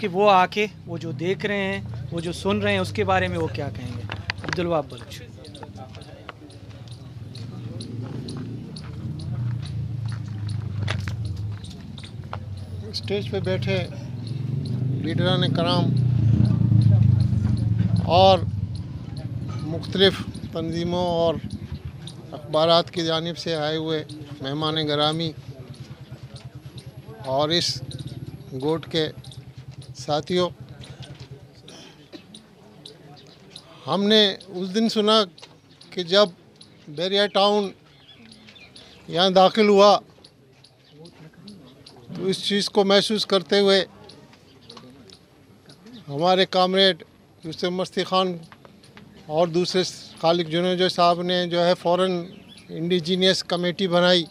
कि वो आके वो जो देख रहे हैं वो जो सुन रहे हैं उसके बारे में वो क्या कहेंगे वाब बलूच स्टेज पे बैठे लीडरान कराम और मुख्तलफ़ तंजीमों और अखबार की जानब से आए हुए मेहमान ग्रामी और इस गोट के साथियों हमने उस दिन सुना कि जब बैरिया टाउन यहाँ दाखिल हुआ तो इस चीज़ को महसूस करते हुए हमारे कामरेड यूसुफ मस्ती खान और दूसरे खालिक जुनेजो साहब ने जो है फ़ौर इंडिजीनियस कमेटी बनाई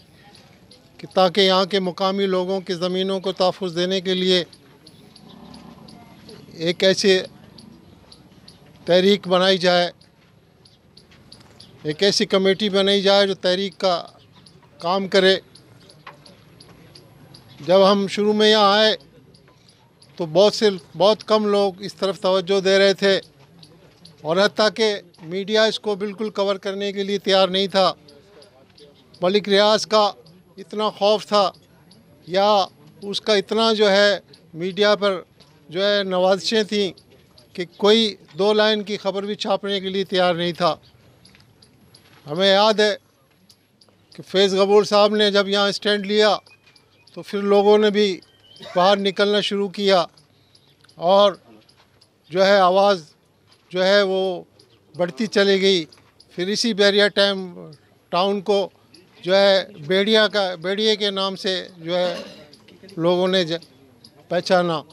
कि ताकि यहाँ के मुकामी लोगों की ज़मीनों को तहफ़ देने के लिए एक ऐसे तहरीक बनाई जाए एक ऐसी कमेटी बनाई जाए जो तहरीक का काम करे जब हम शुरू में यहाँ आए तो बहुत से बहुत कम लोग इस तरफ तवज्जो दे रहे थे और हती कि मीडिया इसको बिल्कुल कवर करने के लिए तैयार नहीं था मलिक रियाज का इतना खौफ था या उसका इतना जो है मीडिया पर जो है नवाजिशें थीं कि कोई दो लाइन की खबर भी छापने के लिए तैयार नहीं था हमें याद है कि फैज़ गबूर साहब ने जब यहाँ स्टैंड लिया तो फिर लोगों ने भी बाहर निकलना शुरू किया और जो है आवाज़ जो है वो बढ़ती चली गई फिर इसी बैरिया टाइम टाउन को जो है बेड़िया का बेड़िए के नाम से जो है लोगों ने पहचाना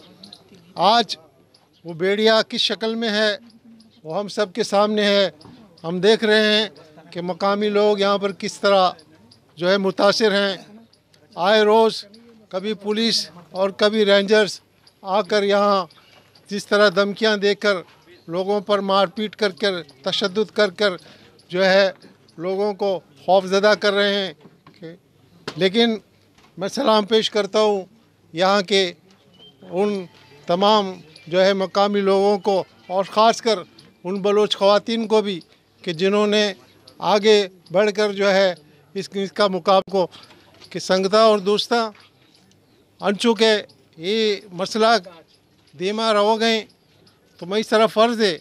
आज वो बेड़िया किस शक्ल में है वो हम सब के सामने है हम देख रहे हैं कि मकामी लोग यहाँ पर किस तरह जो है मुतासर हैं आए रोज़ कभी पुलिस और कभी रेंजर्स आकर यहाँ जिस तरह धमकियाँ देकर लोगों पर मारपीट कर कर तशद कर कर जो है लोगों को खौफजदा कर रहे हैं लेकिन मैं सलाम पेश करता हूँ यहाँ के उन तमाम जो है मकामी लोगों को और ख़ास कर उन बलोच खातन को भी कि जिन्होंने आगे बढ़कर जो है इस इसका मुकाम को कि संगता और दोस्ता अन के ये मसला देमा रहो गए तो मैं इस तरह फ़र्ज़ है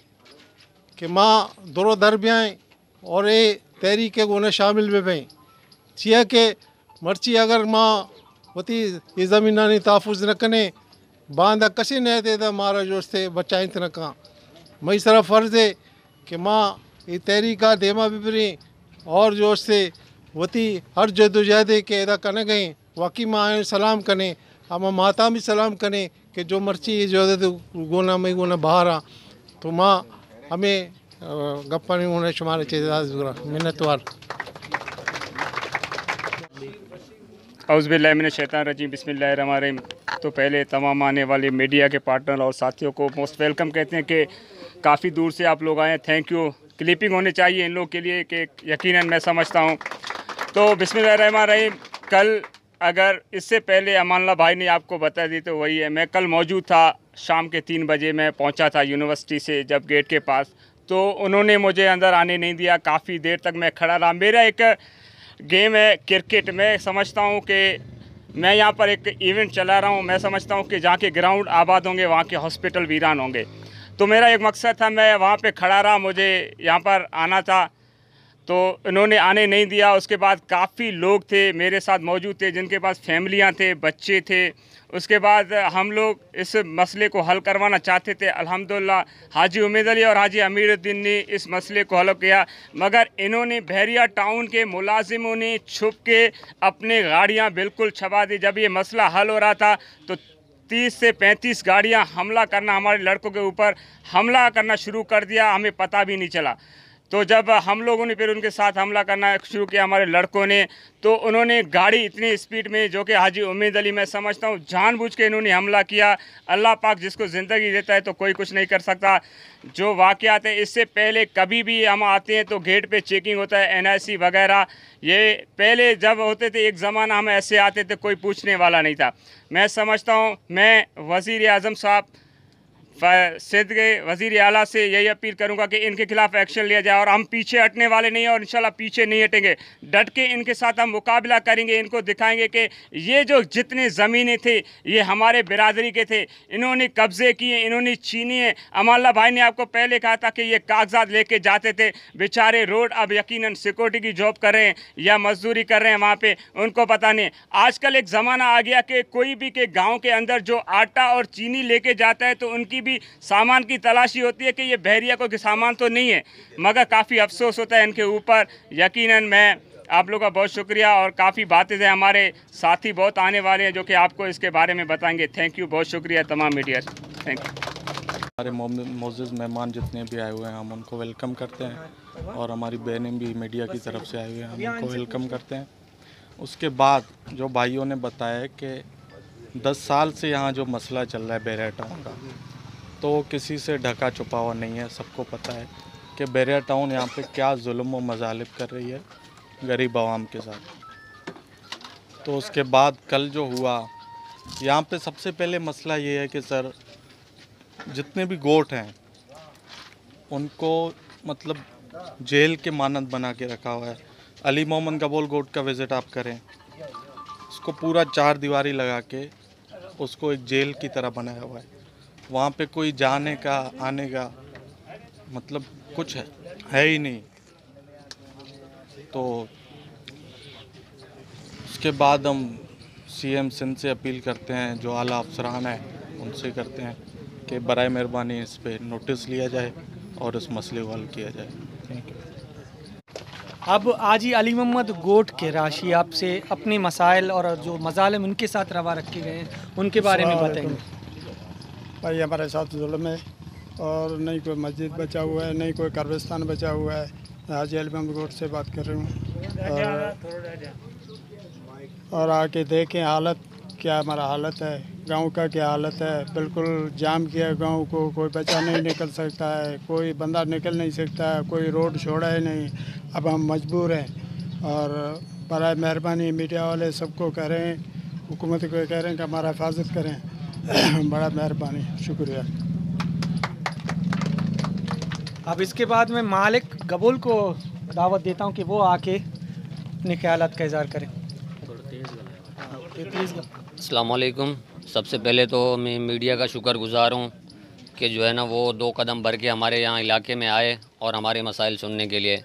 कि माँ दोनों दर भी आएँ और ये तहरीक उन्हें शामिल भी भई चिया के मर्ची अगर माँ वती ये ज़मीनानी तहफ़ न करें बांधा कसी नहीं थे था मारा जोश थे बच्चा कहाँ मई सरा फर्ज है कि माँ ये तहरीका देमा बिबरी और जोश से वती हर जदोजहद के अदा कर गए वाकई माँ सलाम करें हम माता भी सलाम करें कि जो मर्ची ये जो गोना मई गोना बाहर आ तो माँ हमें गप्पा नहीं होना शुमार चाहिए मिन्नतवार अउज़बिल्लामिन शैतान रजीम बिसमीम तो पहले तमाम आने वाले मीडिया के पार्टनर और साथियों को मोस्ट वेलकम कहते हैं कि काफ़ी दूर से आप लोग आए थैंक यू क्लिपिंग होने चाहिए इन लोग के लिए कि यकीनन मैं समझता हूँ तो बिसमीम कल अगर इससे पहले अमानला भाई ने आपको बता दी तो वही है मैं कल मौजूद था शाम के तीन बजे मैं पहुँचा था यूनिवर्सिटी से जब गेट के पास तो उन्होंने मुझे अंदर आने नहीं दिया काफ़ी देर तक मैं खड़ा रहा मेरा एक गेम है क्रिकेट मैं समझता हूँ कि मैं यहाँ पर एक इवेंट चला रहा हूँ मैं समझता हूँ कि जहाँ के ग्राउंड आबाद होंगे वहाँ के हॉस्पिटल वीरान होंगे तो मेरा एक मकसद था मैं वहाँ पे खड़ा रहा मुझे यहाँ पर आना था तो इन्होंने आने नहीं दिया उसके बाद काफ़ी लोग थे मेरे साथ मौजूद थे जिनके पास फैमिलियाँ थे बच्चे थे उसके बाद हम लोग इस मसले को हल करवाना चाहते थे अल्हम्दुलिल्लाह हाजी उमेद अली और हाजी अमीरुद्दीन ने इस मसले को हल किया मगर इन्होंने बहरिया टाउन के मुलाजिमों ने छुप के अपने गाड़ियाँ बिल्कुल छपा दी जब ये मसला हल हो रहा था तो तीस से पैंतीस गाड़ियाँ हमला करना हमारे लड़कों के ऊपर हमला करना शुरू कर दिया हमें पता भी नहीं चला तो जब हम लोगों ने फिर उनके साथ हमला करना शुरू किया हमारे लड़कों ने तो उन्होंने गाड़ी इतनी स्पीड में जो कि हाजी उम्मीद अली मैं समझता हूँ जानबूझ के इन्होंने हमला किया अल्लाह पाक जिसको ज़िंदगी देता है तो कोई कुछ नहीं कर सकता जो वाक़ात है इससे पहले कभी भी हम आते हैं तो गेट पर चेकिंग होता है सी वगैरह ये पहले जब होते थे एक ज़माना हम ऐसे आते थे कोई पूछने वाला नहीं था मैं समझता हूँ मैं वज़ी अजम साहब सिद्ध के वजीर अला से यही अपील करूंगा कि इनके खिलाफ एक्शन लिया जाए और हम पीछे हटने वाले नहीं हैं और इंशाल्लाह पीछे नहीं हटेंगे डट के इनके साथ हम मुकाबला करेंगे इनको दिखाएंगे कि ये जो जितने ज़मीनें थे ये हमारे बिरादरी के थे इन्होंने कब्ज़े किए इन्होंने छीनी है अमाल्ला भाई ने आपको पहले कहा था कि ये कागजात लेके जाते थे बेचारे रोड अब यकीन सिक्योरिटी की जॉब कर रहे हैं या मजदूरी कर रहे हैं वहाँ पर उनको पता नहीं आजकल एक ज़माना आ गया कि कोई भी के गाँव के अंदर जो आटा और चीनी लेके जाता है तो उनकी की भी सामान की तलाशी होती है कि ये बहरिया को सामान तो नहीं है मगर काफ़ी अफसोस होता है इनके ऊपर यकीनन मैं आप लोगों का बहुत शुक्रिया और काफ़ी बातें हैं हमारे साथी बहुत आने वाले हैं जो कि आपको इसके बारे में बताएंगे थैंक यू बहुत शुक्रिया तमाम मीडिया थैंक यू हमारे मोजिज़ मेहमान जितने भी आए हुए हैं हम उनको वेलकम करते हैं और हमारी बहनें भी मीडिया की तरफ से आई हुई हैं हम उनको वेलकम करते हैं उसके बाद जो भाइयों ने बताया कि दस साल से यहाँ जो मसला चल रहा है टाउन का तो किसी से ढका छुपा हुआ नहीं है सबको पता है कि बैरिया टाउन यहाँ पे क्या जुल्म व मजालिब कर रही है गरीब आवाम के साथ तो उसके बाद कल जो हुआ यहाँ पे सबसे पहले मसला ये है कि सर जितने भी गोट हैं उनको मतलब जेल के मानद बना के रखा हुआ है अली मोहम्मद कबोल गोट का विज़िट आप करें उसको पूरा चार दीवारी लगा के उसको एक जेल की तरह बनाया हुआ है वहाँ पे कोई जाने का आने का मतलब कुछ है है ही नहीं तो उसके बाद हम सीएम सिंध से अपील करते हैं जो आला अफसरान है उनसे करते हैं कि बर मेहरबानी इस पर नोटिस लिया जाए और इस मसले को हल किया जाए थैंक यू अब आज ही अली मोहम्मद गोट के राशि आपसे अपने मसाइल और जो मजालम उनके साथ रवा रखे गए हैं उनके बारे में बताएंगे भाई हमारे साथ जुलम है और नहीं कोई मस्जिद बचा हुआ है नहीं कोई कब्रिस्तान बचा हुआ है हाजी अलबम रोड से बात कर रही हूँ और आके देखें हालत क्या हमारा हालत है गांव का क्या हालत है बिल्कुल जाम किया गांव को कोई बच्चा नहीं निकल सकता है कोई बंदा निकल नहीं सकता है कोई रोड छोड़ा ही नहीं अब हम मजबूर हैं और बर मेहरबानी मीडिया वाले सबको कह रहे हैं हुकूमत को कह रहे हैं कि हमारा हिफाजत करें बड़ा मेहरबानी शुक्रिया अब इसके बाद मैं मालिक गबुल को दावत देता हूँ कि वो आके अपने ख्याल का इजहार करें अलकुम सबसे पहले तो मैं मीडिया का शुक्र गुज़ार हूँ कि जो है ना वो दो कदम भर के हमारे यहाँ इलाके में आए और हमारे मसाइल सुनने के लिए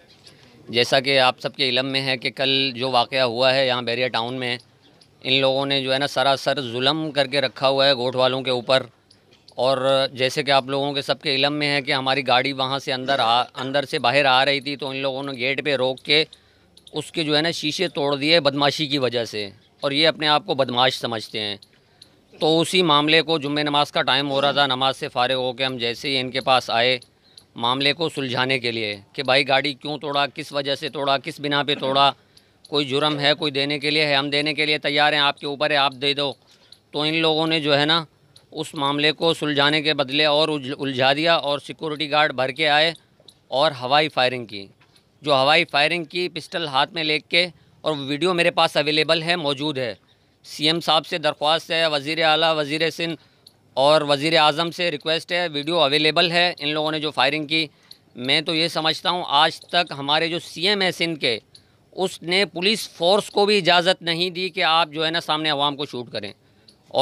जैसा कि आप सबके इलम में है कि कल जो वाक़ हुआ है यहाँ बैरिया टाउन में इन लोगों ने जो है ना सरासर जुल्म करके रखा हुआ है गोठ वालों के ऊपर और जैसे कि आप लोगों के सबके इलम में है कि हमारी गाड़ी वहाँ से अंदर आ अंदर से बाहर आ रही थी तो इन लोगों ने गेट पे रोक के उसके जो है ना शीशे तोड़ दिए बदमाशी की वजह से और ये अपने आप को बदमाश समझते हैं तो उसी मामले को जुम्मे नमाज का टाइम हो रहा था नमाज से फ़ारग हो के हम जैसे ही इनके पास आए मामले को सुलझाने के लिए कि भाई गाड़ी क्यों तोड़ा किस वजह से तोड़ा किस बिना पे तोड़ा कोई जुर्म है कोई देने के लिए है हम देने के लिए तैयार हैं आपके ऊपर है आप दे दो तो इन लोगों ने जो है ना उस मामले को सुलझाने के बदले और उलझा दिया और सिक्योरिटी गार्ड भर के आए और हवाई फायरिंग की जो हवाई फायरिंग की पिस्टल हाथ में ले के और वीडियो मेरे पास अवेलेबल है मौजूद है सीएम साहब से दरख्वास्त है वज़ी अली वज़ी सिंध और वज़ी अजम से रिक्वेस्ट है वीडियो अवेलेबल है इन लोगों ने जो फायरिंग की मैं तो ये समझता हूँ आज तक हमारे जो एम है सिंध के उसने पुलिस फोर्स को भी इजाज़त नहीं दी कि आप जो है ना सामने आवाम को शूट करें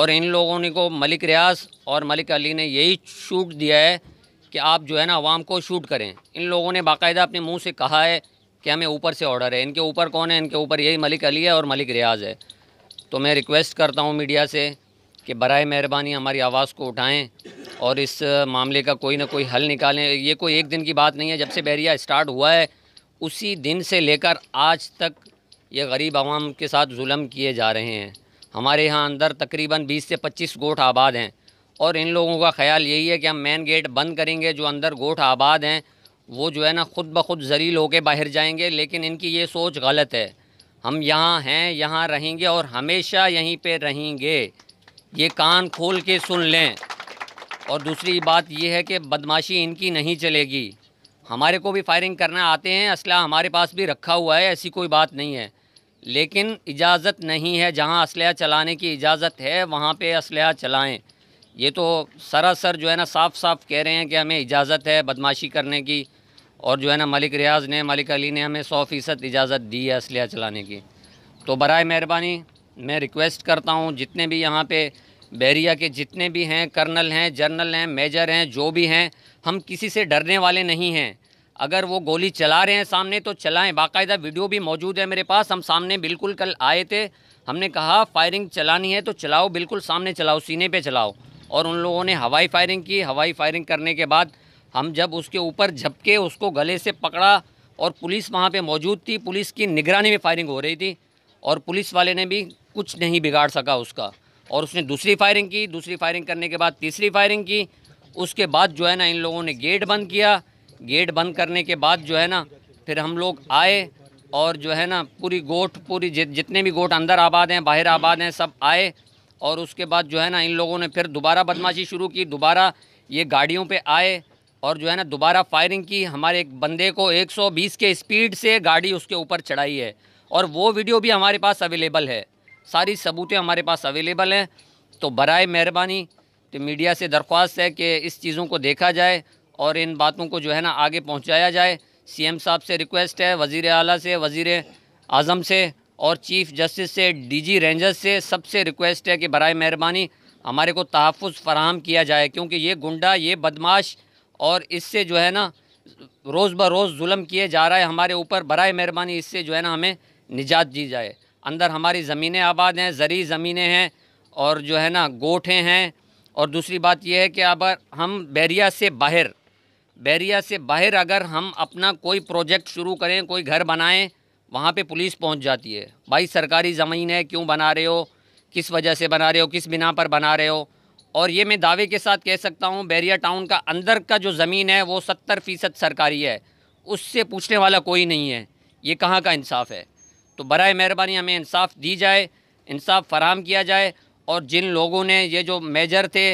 और इन लोगों ने को मलिक रियाज और मलिक अली ने यही शूट दिया है कि आप जो है ना आवाम को शूट करें इन लोगों ने बाकायदा अपने मुंह से कहा है कि हमें ऊपर से ऑर्डर है इनके ऊपर कौन है इनके ऊपर यही मलिक अली है और मलिक रियाज है तो मैं रिक्वेस्ट करता हूँ मीडिया से कि बर मेहरबानी हमारी आवाज़ को उठाएँ और इस मामले का कोई ना कोई हल निकालें ये कोई एक दिन की बात नहीं है जब से बहरिया इस्टार्ट हुआ है उसी दिन से लेकर आज तक ये गरीब आवाम के साथ जुलम किए जा रहे हैं हमारे यहाँ अंदर तकरीबन 20 से 25 गोठ आबाद हैं और इन लोगों का ख्याल यही है कि हम मेन गेट बंद करेंगे जो अंदर गोठ आबाद हैं वो जो है ना ख़ुद ब खुद जरील होकर बाहर जाएंगे लेकिन इनकी ये सोच गलत है हम यहाँ हैं यहाँ रहेंगे और हमेशा यहीं पे रहेंगे ये कान खोल के सुन लें और दूसरी बात यह है कि बदमाशी इनकी नहीं चलेगी हमारे को भी फायरिंग करना आते हैं असलाह हमारे पास भी रखा हुआ है ऐसी कोई बात नहीं है लेकिन इजाज़त नहीं है जहाँ असलह चलाने की इजाज़त है वहाँ पे असलह चलाएं ये तो सरासर जो है ना साफ साफ कह रहे हैं कि हमें इजाज़त है बदमाशी करने की और जो है ना मलिक रियाज ने मलिक अली ने हमें सौ फ़ीसद इजाज़त दी है असलह चलाने की तो बर मेहरबानी मैं रिक्वेस्ट करता हूँ जितने भी यहाँ पर बैरिया के जितने भी हैं कर्नल हैं जर्नल हैं मेजर हैं जो भी हैं हम किसी से डरने वाले नहीं हैं अगर वो गोली चला रहे हैं सामने तो चलाएं बाकायदा वीडियो भी मौजूद है मेरे पास हम सामने बिल्कुल कल आए थे हमने कहा फायरिंग चलानी है तो चलाओ बिल्कुल सामने चलाओ सीने पे चलाओ और उन लोगों ने हवाई फायरिंग की हवाई फायरिंग करने के बाद हम जब उसके ऊपर झपके उसको गले से पकड़ा और पुलिस वहाँ पर मौजूद थी पुलिस की निगरानी में फायरिंग हो रही थी और पुलिस वाले ने भी कुछ नहीं बिगाड़ सका उसका और उसने दूसरी फायरिंग की दूसरी फायरिंग करने के बाद तीसरी फायरिंग की उसके बाद जो है ना इन लोगों ने गेट बंद किया गेट बंद करने के बाद जो है ना फिर हम लोग आए और जो है ना पूरी गोट पूरी जितने भी गोट अंदर आबाद हैं बाहर आबाद हैं सब आए और उसके बाद जो है ना इन लोगों ने फिर दोबारा बदमाशी शुरू की दोबारा ये गाड़ियों पे आए और जो है ना दोबारा फायरिंग की हमारे एक बंदे को 120 के स्पीड से गाड़ी उसके ऊपर चढ़ाई है और वो वीडियो भी हमारे पास अवेलेबल है सारी सबूतें हमारे पास अवेलेबल हैं तो बर मेहरबानी तो मीडिया से दरख्वास्त है कि इस चीज़ों को देखा जाए और इन बातों को जो है ना आगे पहुँचाया जाए एम साहब से रिक्वेस्ट है वज़ी अला से वज़ी अजम से और चीफ़ जस्टिस से डीजी रेंजर्स से सबसे रिक्वेस्ट है कि बर मेहरबानी हमारे को तहफ़ फराहम किया जाए क्योंकि ये गुंडा ये बदमाश और इससे जो है ना रोज़ रोज़ म किए जा रहा है हमारे ऊपर बर मेहरबानी इससे जो है ना हमें निजात दी जाए अंदर हमारी ज़मीनें आबाद हैं ज़री ज़मीनें हैं और जो है ना गोठे हैं और दूसरी बात यह है कि अगर हम बैरिया से बाहर बैरिया से बाहर अगर हम अपना कोई प्रोजेक्ट शुरू करें कोई घर बनाएं वहाँ पे पुलिस पहुँच जाती है भाई सरकारी ज़मीन है क्यों बना रहे हो किस वजह से बना रहे हो किस बिना पर बना रहे हो और ये मैं दावे के साथ कह सकता हूँ बैरिया टाउन का अंदर का जो ज़मीन है वो सत्तर फ़ीसद सरकारी है उससे पूछने वाला कोई नहीं है ये कहाँ का इंसाफ है तो बर मेहरबानी हमें इंसाफ दी जाए इंसाफ फराम किया जाए और जिन लोगों ने ये जो मेजर थे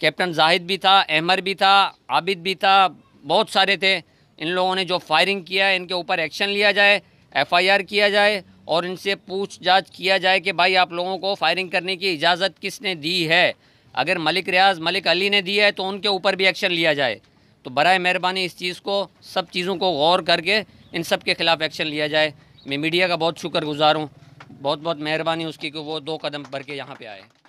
कैप्टन जाहिद भी था अहमर भी था आबिद भी था बहुत सारे थे इन लोगों ने जो फायरिंग किया है इनके ऊपर एक्शन लिया जाए एफआईआर किया जाए और इनसे पूछ जाछ किया जाए कि भाई आप लोगों को फायरिंग करने की इजाज़त किसने दी है अगर मलिक रियाज मलिक अली ने दी है तो उनके ऊपर भी एक्शन लिया जाए तो बर मेहरबानी इस चीज़ को सब चीज़ों को गौर करके इन सब के ख़िलाफ़ एक्शन लिया जाए मैं मीडिया का बहुत शुक्र गुज़ार हूँ बहुत बहुत मेहरबानी उसकी कि वो दो कदम भर के यहाँ पे आए